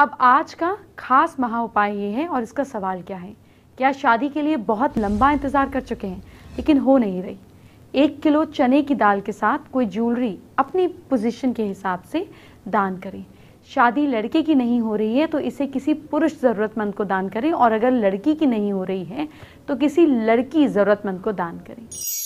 अब आज का खास महा उपाय ये है और इसका सवाल क्या है क्या शादी के लिए बहुत लंबा इंतज़ार कर चुके हैं लेकिन हो नहीं रही एक किलो चने की दाल के साथ कोई ज्वेलरी अपनी पोजीशन के हिसाब से दान करें शादी लड़के की नहीं हो रही है तो इसे किसी पुरुष ज़रूरतमंद को दान करें और अगर लड़की की नहीं हो रही है तो किसी लड़की ज़रूरतमंद को दान करें